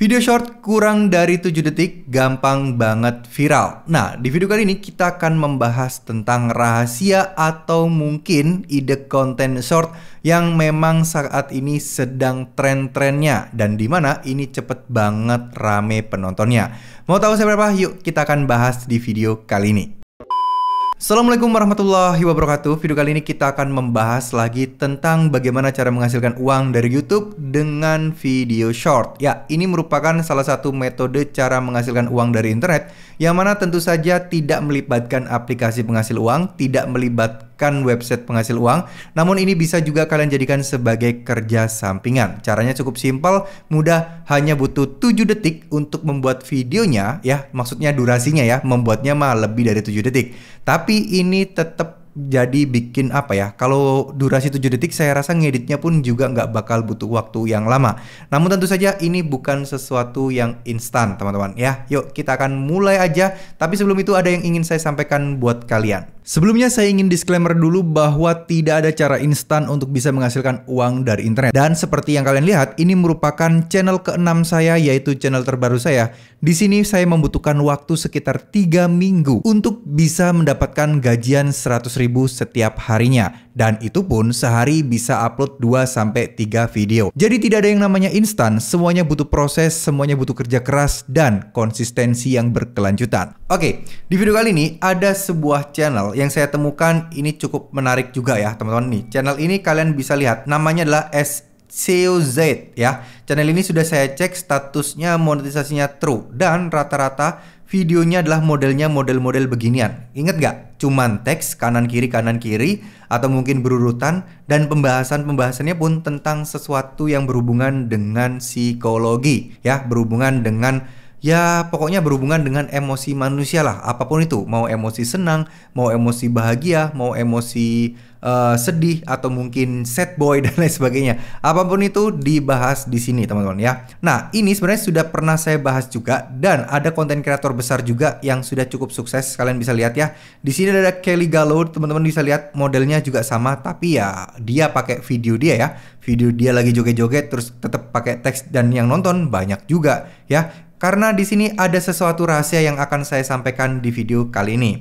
Video short kurang dari 7 detik gampang banget viral. Nah, di video kali ini kita akan membahas tentang rahasia atau mungkin ide konten short yang memang saat ini sedang tren-trennya dan di mana ini cepet banget rame penontonnya. Mau tahu seberapa? Yuk kita akan bahas di video kali ini. Assalamualaikum warahmatullahi wabarakatuh. Video kali ini kita akan membahas lagi tentang bagaimana cara menghasilkan uang dari YouTube dengan video short. Ya, ini merupakan salah satu metode cara menghasilkan uang dari internet yang mana tentu saja tidak melibatkan aplikasi penghasil uang, tidak melibatkan website penghasil uang. Namun ini bisa juga kalian jadikan sebagai kerja sampingan. Caranya cukup simpel, mudah, hanya butuh 7 detik untuk membuat videonya ya, maksudnya durasinya ya, membuatnya mah lebih dari 7 detik. Tapi ini tetap jadi bikin apa ya kalau durasi 7 detik saya rasa ngeditnya pun juga nggak bakal butuh waktu yang lama namun tentu saja ini bukan sesuatu yang instan teman-teman ya yuk kita akan mulai aja tapi sebelum itu ada yang ingin saya sampaikan buat kalian Sebelumnya saya ingin disclaimer dulu bahwa tidak ada cara instan untuk bisa menghasilkan uang dari internet. Dan seperti yang kalian lihat, ini merupakan channel keenam saya yaitu channel terbaru saya. Di sini saya membutuhkan waktu sekitar 3 minggu untuk bisa mendapatkan gajian ribu setiap harinya dan itu pun sehari bisa upload 2-3 video. Jadi tidak ada yang namanya instan, semuanya butuh proses, semuanya butuh kerja keras, dan konsistensi yang berkelanjutan. Oke, di video kali ini ada sebuah channel yang saya temukan ini cukup menarik juga ya teman-teman nih. Channel ini kalian bisa lihat namanya adalah S COZ ya. Channel ini sudah saya cek statusnya monetisasinya true dan rata-rata videonya adalah modelnya model-model beginian. Ingat nggak? Cuman teks kanan kiri kanan kiri atau mungkin berurutan dan pembahasan pembahasannya pun tentang sesuatu yang berhubungan dengan psikologi ya berhubungan dengan ya pokoknya berhubungan dengan emosi manusia lah apapun itu mau emosi senang mau emosi bahagia mau emosi Eh, sedih atau mungkin sad boy dan lain sebagainya. Apapun itu dibahas di sini teman-teman ya. Nah ini sebenarnya sudah pernah saya bahas juga dan ada konten kreator besar juga yang sudah cukup sukses kalian bisa lihat ya. Di sini ada Kelly Gallo teman-teman bisa lihat modelnya juga sama tapi ya dia pakai video dia ya. Video dia lagi joget-joget terus tetap pakai teks dan yang nonton banyak juga ya. Karena di sini ada sesuatu rahasia yang akan saya sampaikan di video kali ini.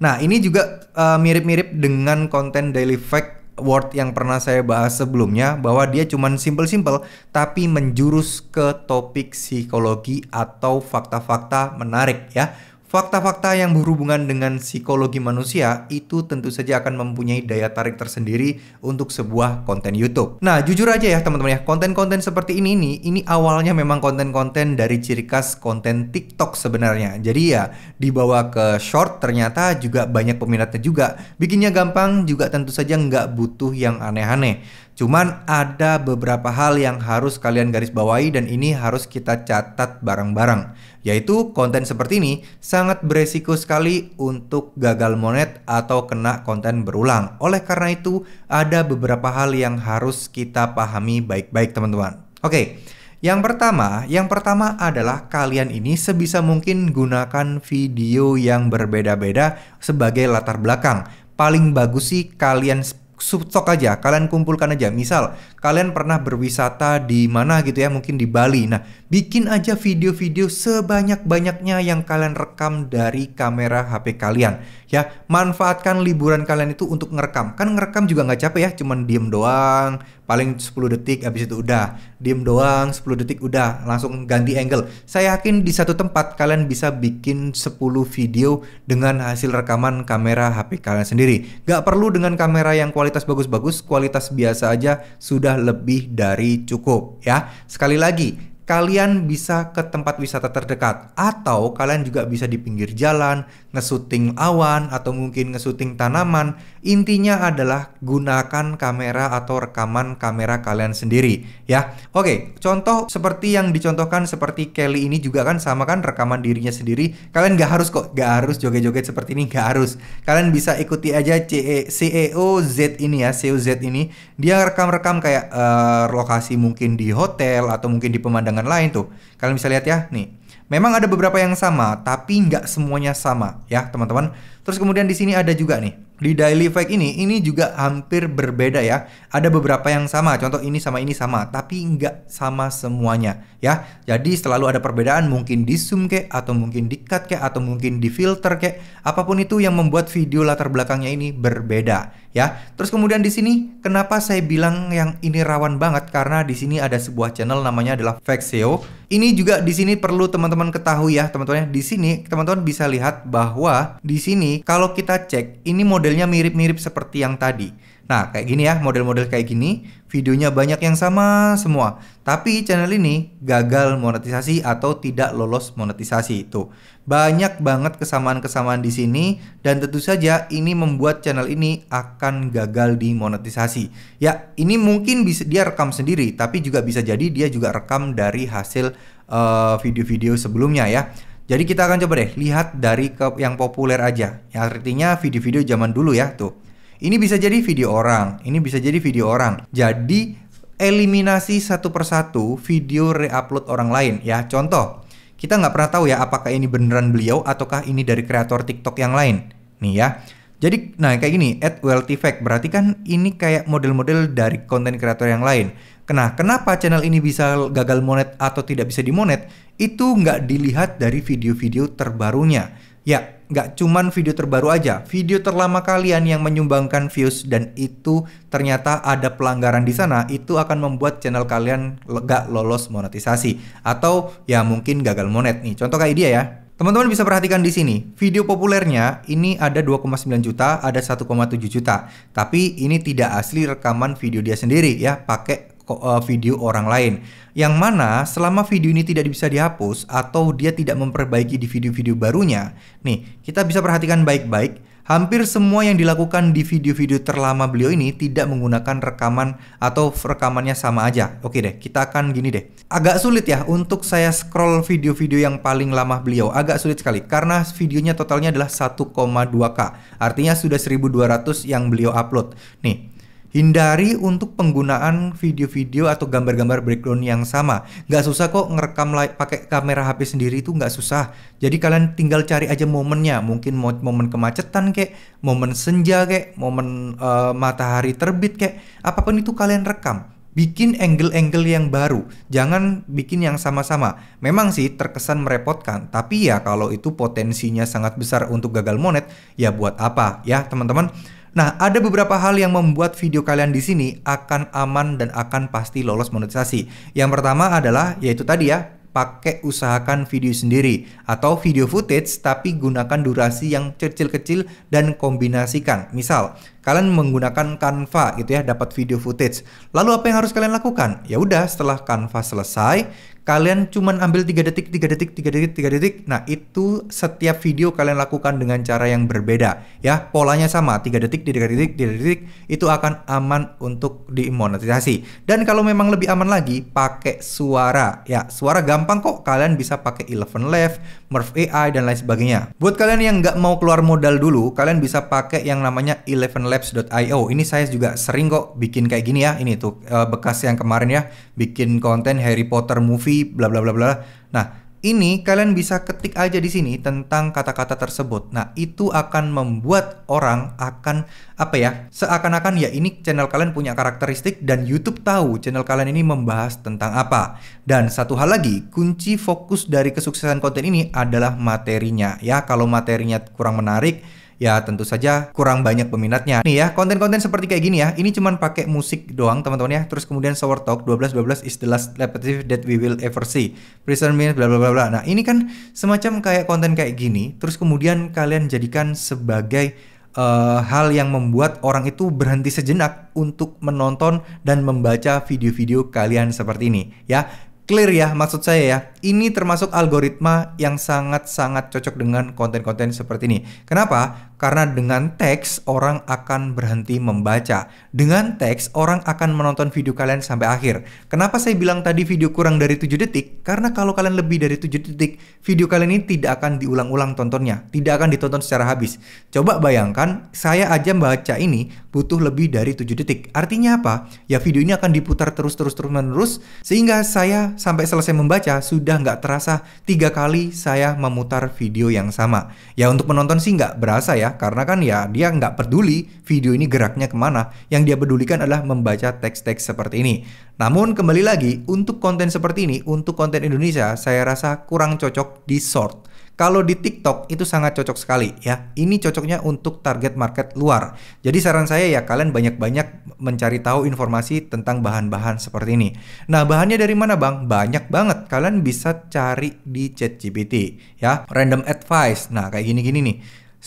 Nah, ini juga eh, mirip-mirip uh, dengan konten Daily Fact word yang pernah saya bahas sebelumnya bahwa dia cuma simple-simple tapi menjurus ke topik psikologi atau fakta-fakta menarik ya. Fakta-fakta yang berhubungan dengan psikologi manusia itu tentu saja akan mempunyai daya tarik tersendiri untuk sebuah konten YouTube. Nah, jujur aja ya teman-teman ya, konten-konten seperti ini nih, ini awalnya memang konten-konten dari ciri khas konten TikTok sebenarnya. Jadi ya, dibawa ke short ternyata juga banyak peminatnya juga. Bikinnya gampang juga tentu saja nggak butuh yang aneh-aneh. Cuman ada beberapa hal yang harus kalian garis bawahi dan ini harus kita catat bareng-bareng. Yaitu konten seperti ini sangat beresiko sekali untuk gagal monet atau kena konten berulang. Oleh karena itu ada beberapa hal yang harus kita pahami baik-baik teman-teman. Oke, yang pertama, yang pertama adalah kalian ini sebisa mungkin gunakan video yang berbeda-beda sebagai latar belakang. Paling bagus sih kalian substok aja, kalian kumpulkan aja. Misal kalian pernah berwisata di mana gitu ya, mungkin di Bali. Nah, bikin aja video-video sebanyak-banyaknya yang kalian rekam dari kamera HP kalian. Ya, manfaatkan liburan kalian itu untuk ngerekam. Kan ngerekam juga nggak capek ya, cuman diem doang, paling 10 detik habis itu udah diem doang 10 detik udah langsung ganti angle saya yakin di satu tempat kalian bisa bikin 10 video dengan hasil rekaman kamera HP kalian sendiri gak perlu dengan kamera yang kualitas bagus-bagus kualitas biasa aja sudah lebih dari cukup ya sekali lagi kalian bisa ke tempat wisata terdekat atau kalian juga bisa di pinggir jalan, ngesuting awan atau mungkin ngesuting tanaman, intinya adalah gunakan kamera atau rekaman kamera kalian sendiri ya. Oke, contoh seperti yang dicontohkan seperti Kelly ini juga kan sama kan rekaman dirinya sendiri. Kalian nggak harus kok, nggak harus joget-joget seperti ini, nggak harus. Kalian bisa ikuti aja CEO e Z ini ya, CEO Z ini dia rekam-rekam kayak uh, lokasi mungkin di hotel atau mungkin di pemandangan lain tuh. Kalian bisa lihat ya, nih. Memang ada beberapa yang sama, tapi nggak semuanya sama ya teman-teman. Terus kemudian di sini ada juga nih di daily fake ini, ini juga hampir berbeda ya. Ada beberapa yang sama, contoh ini sama ini sama, tapi nggak sama semuanya ya. Jadi selalu ada perbedaan, mungkin di zoom kek, atau mungkin di cut kek, atau mungkin di filter kek. Apapun itu yang membuat video latar belakangnya ini berbeda ya. Terus kemudian di sini, kenapa saya bilang yang ini rawan banget? Karena di sini ada sebuah channel namanya adalah Fake SEO. Ini juga di sini perlu teman-teman ketahui ya, teman-teman. Di sini teman-teman bisa lihat bahwa di sini kalau kita cek ini model modelnya mirip-mirip seperti yang tadi. Nah, kayak gini ya, model-model kayak gini, videonya banyak yang sama semua. Tapi channel ini gagal monetisasi atau tidak lolos monetisasi itu. Banyak banget kesamaan-kesamaan di sini dan tentu saja ini membuat channel ini akan gagal di monetisasi. Ya, ini mungkin bisa dia rekam sendiri, tapi juga bisa jadi dia juga rekam dari hasil eh, video-video uh, sebelumnya ya. Jadi kita akan coba deh lihat dari ke yang populer aja. Yang artinya video-video zaman dulu ya tuh. Ini bisa jadi video orang, ini bisa jadi video orang. Jadi eliminasi satu persatu video reupload orang lain ya. Contoh, kita nggak pernah tahu ya apakah ini beneran beliau ataukah ini dari kreator TikTok yang lain. Nih ya, jadi, nah kayak gini, at wealthy fact berarti kan ini kayak model-model dari konten kreator yang lain. Nah, kenapa channel ini bisa gagal monet atau tidak bisa dimonet? Itu nggak dilihat dari video-video terbarunya. Ya, nggak cuman video terbaru aja, video terlama kalian yang menyumbangkan views dan itu ternyata ada pelanggaran di sana, itu akan membuat channel kalian nggak lolos monetisasi atau ya mungkin gagal monet nih. Contoh kayak dia ya. Teman-teman bisa perhatikan di sini, video populernya ini ada 2,9 juta, ada 1,7 juta. Tapi ini tidak asli rekaman video dia sendiri ya, pakai e, video orang lain. Yang mana selama video ini tidak bisa dihapus atau dia tidak memperbaiki di video-video barunya. Nih, kita bisa perhatikan baik-baik Hampir semua yang dilakukan di video-video terlama beliau ini tidak menggunakan rekaman atau rekamannya sama aja. Oke deh, kita akan gini deh. Agak sulit ya untuk saya scroll video-video yang paling lama beliau. Agak sulit sekali karena videonya totalnya adalah 1,2K. Artinya sudah 1200 yang beliau upload. Nih, Hindari untuk penggunaan video-video atau gambar-gambar background yang sama. Nggak susah kok ngerekam pakai kamera HP sendiri itu nggak susah. Jadi kalian tinggal cari aja momennya. Mungkin momen kemacetan kek, momen senja kek, momen uh, matahari terbit kek. Apapun itu kalian rekam. Bikin angle-angle yang baru. Jangan bikin yang sama-sama. Memang sih terkesan merepotkan. Tapi ya kalau itu potensinya sangat besar untuk gagal monet, ya buat apa ya teman-teman. Nah, ada beberapa hal yang membuat video kalian di sini akan aman dan akan pasti lolos monetisasi. Yang pertama adalah yaitu tadi ya, pakai usahakan video sendiri atau video footage tapi gunakan durasi yang kecil-kecil dan kombinasikan. Misal, kalian menggunakan Canva gitu ya dapat video footage. Lalu apa yang harus kalian lakukan? Ya udah setelah Canva selesai, kalian cuman ambil 3 detik, 3 detik, 3 detik, 3 detik. Nah, itu setiap video kalian lakukan dengan cara yang berbeda ya. Polanya sama, 3 detik, 3 detik, 3 detik itu akan aman untuk dimonetisasi. Dan kalau memang lebih aman lagi, pakai suara. Ya, suara gampang kok. Kalian bisa pakai Eleven Live, Merv AI dan lain sebagainya. Buat kalian yang nggak mau keluar modal dulu, kalian bisa pakai yang namanya Eleven Live labs.io. Ini saya juga sering kok bikin kayak gini ya. Ini tuh eh, bekas yang kemarin ya, bikin konten Harry Potter movie bla bla bla bla. Nah, ini kalian bisa ketik aja di sini tentang kata-kata tersebut. Nah, itu akan membuat orang akan apa ya? Seakan-akan ya ini channel kalian punya karakteristik dan YouTube tahu channel kalian ini membahas tentang apa. Dan satu hal lagi, kunci fokus dari kesuksesan konten ini adalah materinya ya. Kalau materinya kurang menarik, ya tentu saja kurang banyak peminatnya. Nih ya, konten-konten seperti kayak gini ya, ini cuman pakai musik doang teman-teman ya. Terus kemudian Sour Talk 1212 is the last repetitive that we will ever see. Prison Minute bla bla bla bla. Nah, ini kan semacam kayak konten kayak gini, terus kemudian kalian jadikan sebagai uh, hal yang membuat orang itu berhenti sejenak untuk menonton dan membaca video-video kalian seperti ini ya. Clear ya maksud saya ya ini termasuk algoritma yang sangat-sangat cocok dengan konten-konten seperti ini. Kenapa? Karena dengan teks orang akan berhenti membaca. Dengan teks orang akan menonton video kalian sampai akhir. Kenapa saya bilang tadi video kurang dari 7 detik? Karena kalau kalian lebih dari 7 detik, video kalian ini tidak akan diulang-ulang tontonnya, tidak akan ditonton secara habis. Coba bayangkan saya aja membaca ini butuh lebih dari 7 detik. Artinya apa? Ya video ini akan diputar terus-terus terus-menerus sehingga saya sampai selesai membaca sudah udah nggak terasa tiga kali saya memutar video yang sama. Ya untuk penonton sih nggak berasa ya, karena kan ya dia nggak peduli video ini geraknya kemana. Yang dia pedulikan adalah membaca teks-teks seperti ini. Namun kembali lagi, untuk konten seperti ini, untuk konten Indonesia, saya rasa kurang cocok di short. Kalau di TikTok itu sangat cocok sekali ya. Ini cocoknya untuk target market luar. Jadi saran saya ya kalian banyak-banyak mencari tahu informasi tentang bahan-bahan seperti ini. Nah, bahannya dari mana, Bang? Banyak banget. Kalian bisa cari di ChatGPT ya, random advice. Nah, kayak gini-gini nih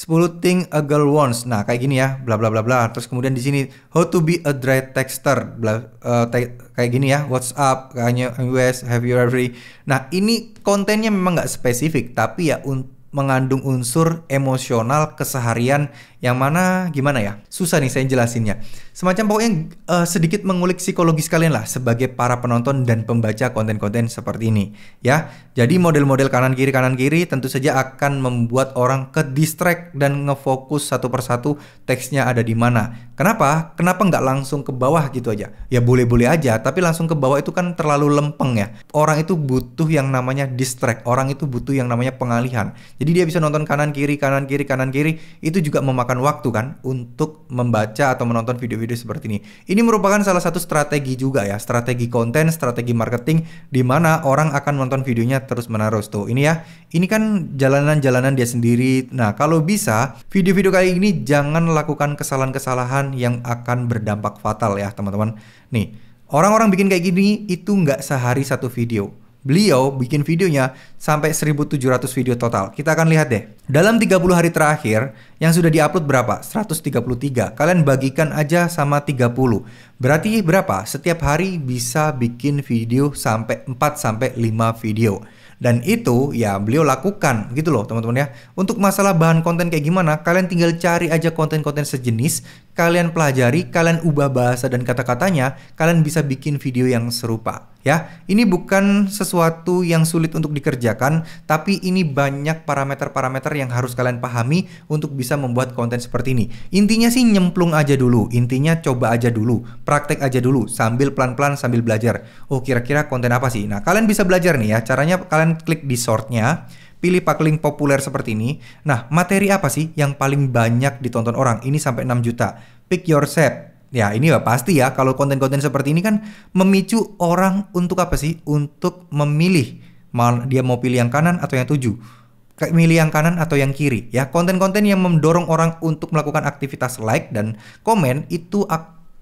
10 thing a girl wants. Nah, kayak gini ya, bla bla bla bla. Terus kemudian di sini how to be a dry texter, bla, uh, te kayak gini ya, what's up, kayaknya US, have you ever. Nah, ini kontennya memang nggak spesifik, tapi ya un mengandung unsur emosional keseharian yang mana gimana ya? Susah nih saya jelasinnya. Semacam pokoknya uh, sedikit mengulik psikologis kalian lah sebagai para penonton dan pembaca konten-konten seperti ini ya. Jadi model-model kanan kiri kanan kiri tentu saja akan membuat orang ke distract dan ngefokus satu persatu teksnya ada di mana. Kenapa? Kenapa nggak langsung ke bawah gitu aja? Ya boleh-boleh aja, tapi langsung ke bawah itu kan terlalu lempeng ya. Orang itu butuh yang namanya distract, orang itu butuh yang namanya pengalihan. Jadi dia bisa nonton kanan kiri kanan kiri kanan kiri itu juga memakai meluangkan waktu kan untuk membaca atau menonton video-video seperti ini. Ini merupakan salah satu strategi juga ya, strategi konten, strategi marketing di mana orang akan nonton videonya terus-menerus tuh. Ini ya, ini kan jalanan-jalanan dia sendiri. Nah, kalau bisa video-video kali ini jangan lakukan kesalahan-kesalahan yang akan berdampak fatal ya, teman-teman. Nih, orang-orang bikin kayak gini itu nggak sehari satu video Beliau bikin videonya sampai 1700 video total. Kita akan lihat deh. Dalam 30 hari terakhir yang sudah diupload berapa? 133. Kalian bagikan aja sama 30. Berarti berapa? Setiap hari bisa bikin video sampai 4 sampai 5 video. Dan itu ya beliau lakukan gitu loh teman-teman ya. Untuk masalah bahan konten kayak gimana, kalian tinggal cari aja konten-konten sejenis, kalian pelajari, kalian ubah bahasa dan kata-katanya, kalian bisa bikin video yang serupa ya. Ini bukan sesuatu yang sulit untuk dikerjakan, tapi ini banyak parameter-parameter yang harus kalian pahami untuk bisa membuat konten seperti ini. Intinya sih nyemplung aja dulu, intinya coba aja dulu, praktek aja dulu sambil pelan-pelan sambil belajar. Oh, kira-kira konten apa sih? Nah, kalian bisa belajar nih ya. Caranya kalian klik di shortnya, pilih pakeling populer seperti ini. Nah, materi apa sih yang paling banyak ditonton orang? Ini sampai 6 juta. Pick yourself. Ya, ini ya pasti ya kalau konten-konten seperti ini kan memicu orang untuk apa sih? Untuk memilih dia mau pilih yang kanan atau yang tujuh kayak milih yang kanan atau yang kiri ya konten-konten yang mendorong orang untuk melakukan aktivitas like dan komen itu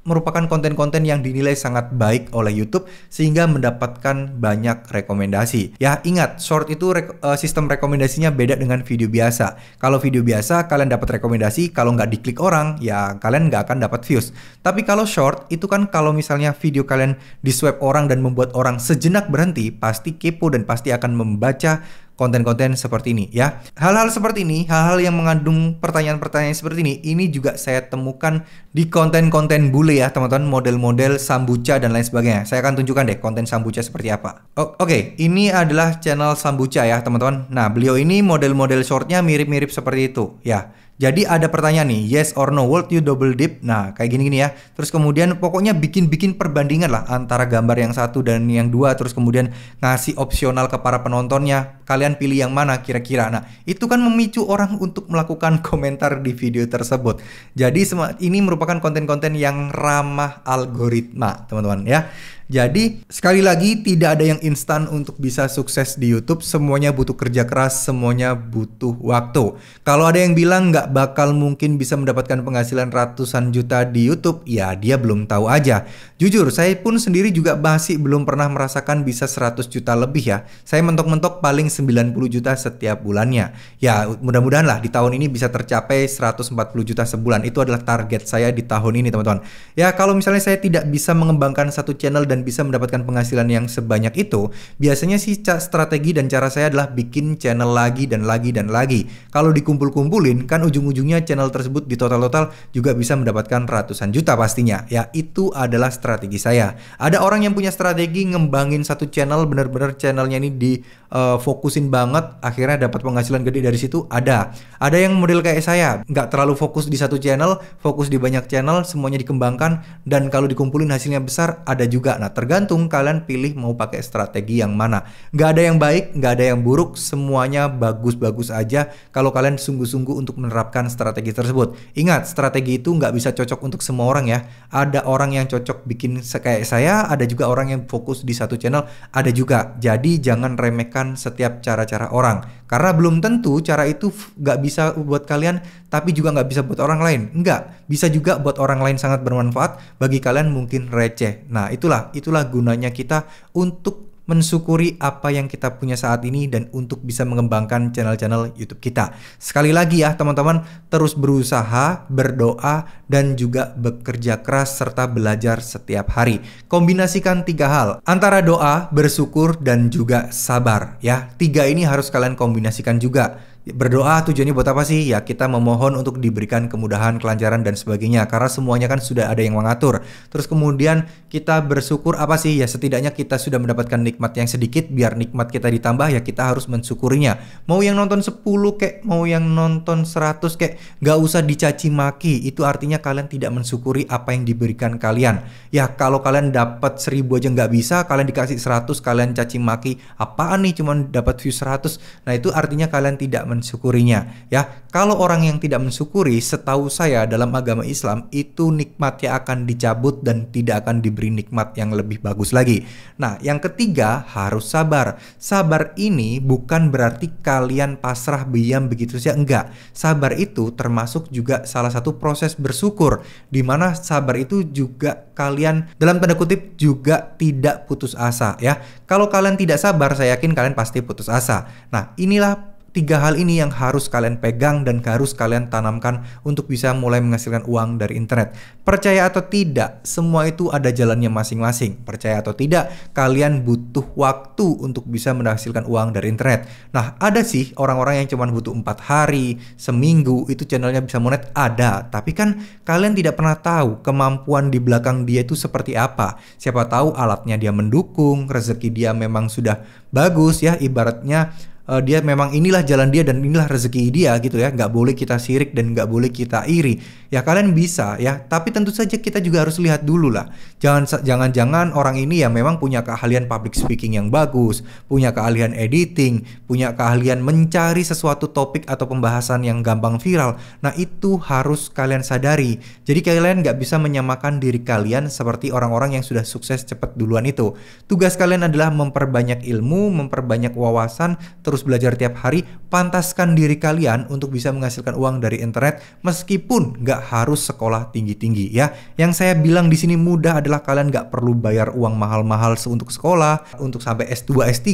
merupakan konten-konten yang dinilai sangat baik oleh YouTube sehingga mendapatkan banyak rekomendasi. Ya, ingat, short itu re eh, sistem rekomendasinya beda dengan video biasa. Kalau video biasa kalian dapat rekomendasi, kalau nggak diklik orang, ya kalian nggak akan dapat views. Tapi kalau short itu kan kalau misalnya video kalian di orang dan membuat orang sejenak berhenti, pasti kepo dan pasti akan membaca konten-konten seperti ini ya. Hal-hal seperti ini, hal-hal yang mengandung pertanyaan-pertanyaan seperti ini, ini juga saya temukan di konten-konten bule ya teman-teman, model-model sambuca dan lain sebagainya. Saya akan tunjukkan deh konten sambuca seperti apa. Oke, okay, ini adalah channel sambuca ya teman-teman. Nah, beliau ini model-model shortnya mirip-mirip seperti itu ya. Jadi ada pertanyaan nih, yes or no, world you double dip? Nah, kayak gini-gini ya. Terus kemudian pokoknya bikin-bikin perbandingan lah antara gambar yang satu dan yang dua. Terus kemudian ngasih opsional ke para penontonnya. Kalian pilih yang mana kira-kira. Nah, itu kan memicu orang untuk melakukan komentar di video tersebut. Jadi ini merupakan konten-konten yang ramah algoritma, teman-teman ya. Jadi sekali lagi tidak ada yang instan untuk bisa sukses di YouTube. Semuanya butuh kerja keras, semuanya butuh waktu. Kalau ada yang bilang nggak bakal mungkin bisa mendapatkan penghasilan ratusan juta di YouTube, ya dia belum tahu aja. Jujur, saya pun sendiri juga masih belum pernah merasakan bisa 100 juta lebih ya. Saya mentok-mentok paling 90 juta setiap bulannya. Ya mudah-mudahan lah di tahun ini bisa tercapai 140 juta sebulan. Itu adalah target saya di tahun ini teman-teman. Ya kalau misalnya saya tidak bisa mengembangkan satu channel dan dan bisa mendapatkan penghasilan yang sebanyak itu, biasanya sih strategi dan cara saya adalah bikin channel lagi dan lagi dan lagi. Kalau dikumpul-kumpulin kan ujung-ujungnya channel tersebut di total-total juga bisa mendapatkan ratusan juta pastinya. Ya itu adalah strategi saya. Ada orang yang punya strategi ngembangin satu channel bener-bener channelnya ini difokusin eh, uh, banget akhirnya dapat penghasilan gede dari situ ada. Ada yang model kayak saya, nggak terlalu fokus di satu channel, fokus di banyak channel, semuanya dikembangkan dan kalau dikumpulin hasilnya besar ada juga. Nah, Nah, tergantung kalian pilih mau pakai strategi yang mana. Nggak ada yang baik, nggak ada yang buruk, semuanya bagus-bagus aja kalau kalian sungguh-sungguh untuk menerapkan strategi tersebut. Ingat, strategi itu nggak bisa cocok untuk semua orang ya. Ada orang yang cocok bikin kayak saya, ada juga orang yang fokus di satu channel, ada juga. Jadi jangan remehkan setiap cara-cara orang. Karena belum tentu cara itu nggak bisa buat kalian, tapi juga nggak bisa buat orang lain. Enggak bisa juga buat orang lain sangat bermanfaat. Bagi kalian mungkin receh. Nah, itulah itulah gunanya kita untuk mensyukuri apa yang kita punya saat ini dan untuk bisa mengembangkan channel-channel YouTube kita. Sekali lagi ya teman-teman, terus berusaha, berdoa, dan juga bekerja keras serta belajar setiap hari. Kombinasikan tiga hal, antara doa, bersyukur, dan juga sabar ya. Tiga ini harus kalian kombinasikan juga Berdoa tujuannya buat apa sih? Ya kita memohon untuk diberikan kemudahan, kelancaran dan sebagainya karena semuanya kan sudah ada yang mengatur. Terus kemudian kita bersyukur apa sih? Ya setidaknya kita sudah mendapatkan nikmat yang sedikit biar nikmat kita ditambah ya kita harus mensyukurinya. Mau yang nonton 10 kek, mau yang nonton 100 kek, gak usah dicaci maki. Itu artinya kalian tidak mensyukuri apa yang diberikan kalian. Ya kalau kalian dapat 1000 aja nggak bisa, kalian dikasih 100 kalian caci maki, apaan nih cuman dapat view 100. Nah itu artinya kalian tidak mensyukurinya ya. Kalau orang yang tidak mensyukuri, setahu saya dalam agama Islam itu nikmatnya akan dicabut dan tidak akan diberi nikmat yang lebih bagus lagi. Nah, yang ketiga harus sabar. Sabar ini bukan berarti kalian pasrah diam begitu saja enggak. Sabar itu termasuk juga salah satu proses bersyukur di mana sabar itu juga kalian dalam tanda kutip juga tidak putus asa ya. Kalau kalian tidak sabar, saya yakin kalian pasti putus asa. Nah, inilah tiga hal ini yang harus kalian pegang dan harus kalian tanamkan untuk bisa mulai menghasilkan uang dari internet. Percaya atau tidak, semua itu ada jalannya masing-masing. Percaya atau tidak, kalian butuh waktu untuk bisa menghasilkan uang dari internet. Nah, ada sih orang-orang yang cuma butuh empat hari, seminggu, itu channelnya bisa monet, ada. Tapi kan kalian tidak pernah tahu kemampuan di belakang dia itu seperti apa. Siapa tahu alatnya dia mendukung, rezeki dia memang sudah bagus ya, ibaratnya uh, dia memang inilah jalan dia dan inilah rezeki dia gitu ya nggak boleh kita sirik dan nggak boleh kita iri ya kalian bisa ya tapi tentu saja kita juga harus lihat dulu lah jangan jangan jangan orang ini ya memang punya keahlian public speaking yang bagus punya keahlian editing punya keahlian mencari sesuatu topik atau pembahasan yang gampang viral nah itu harus kalian sadari jadi kalian nggak bisa menyamakan diri kalian seperti orang-orang yang sudah sukses cepat duluan itu tugas kalian adalah memperbanyak ilmu memperbanyak wawasan terus terus belajar tiap hari, pantaskan diri kalian untuk bisa menghasilkan uang dari internet meskipun nggak harus sekolah tinggi-tinggi ya. Yang saya bilang di sini mudah adalah kalian nggak perlu bayar uang mahal-mahal untuk sekolah, untuk sampai S2, S3,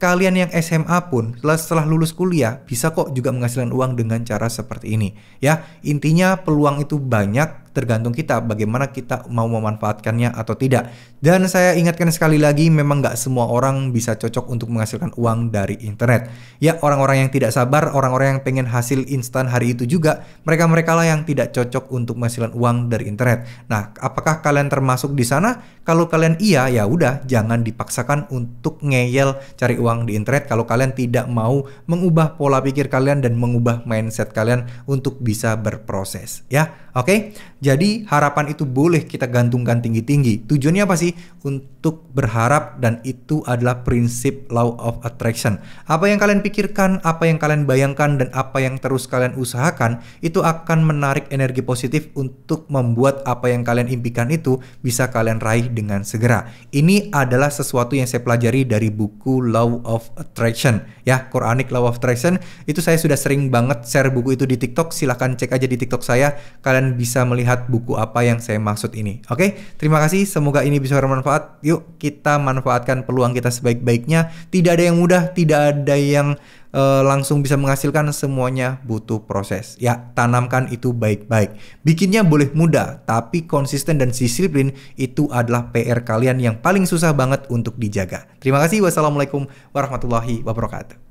kalian yang SMA pun setelah lulus kuliah bisa kok juga menghasilkan uang dengan cara seperti ini ya intinya peluang itu banyak tergantung kita bagaimana kita mau memanfaatkannya atau tidak. Dan saya ingatkan sekali lagi memang nggak semua orang bisa cocok untuk menghasilkan uang dari internet. Ya orang-orang yang tidak sabar, orang-orang yang pengen hasil instan hari itu juga, mereka-mereka lah yang tidak cocok untuk menghasilkan uang dari internet. Nah, apakah kalian termasuk di sana? Kalau kalian iya, ya udah jangan dipaksakan untuk ngeyel cari uang di internet kalau kalian tidak mau mengubah pola pikir kalian dan mengubah mindset kalian untuk bisa berproses ya. Oke, jadi harapan itu boleh kita gantungkan tinggi-tinggi. Tujuannya apa sih? Untuk berharap dan itu adalah prinsip law of attraction. Apa yang kalian pikirkan, apa yang kalian bayangkan, dan apa yang terus kalian usahakan itu akan menarik energi positif untuk membuat apa yang kalian impikan itu bisa kalian raih dengan segera. Ini adalah sesuatu yang saya pelajari dari buku Law of Attraction, ya, Quranic Law of Attraction. Itu saya sudah sering banget share buku itu di TikTok. Silahkan cek aja di TikTok saya. Kalian dan bisa melihat buku apa yang saya maksud ini. Oke, terima kasih. Semoga ini bisa bermanfaat. Yuk, kita manfaatkan peluang kita sebaik-baiknya. Tidak ada yang mudah, tidak ada yang uh, langsung bisa menghasilkan semuanya butuh proses. Ya, tanamkan itu baik-baik. Bikinnya boleh mudah, tapi konsisten dan disiplin itu adalah PR kalian yang paling susah banget untuk dijaga. Terima kasih. Wassalamualaikum warahmatullahi wabarakatuh.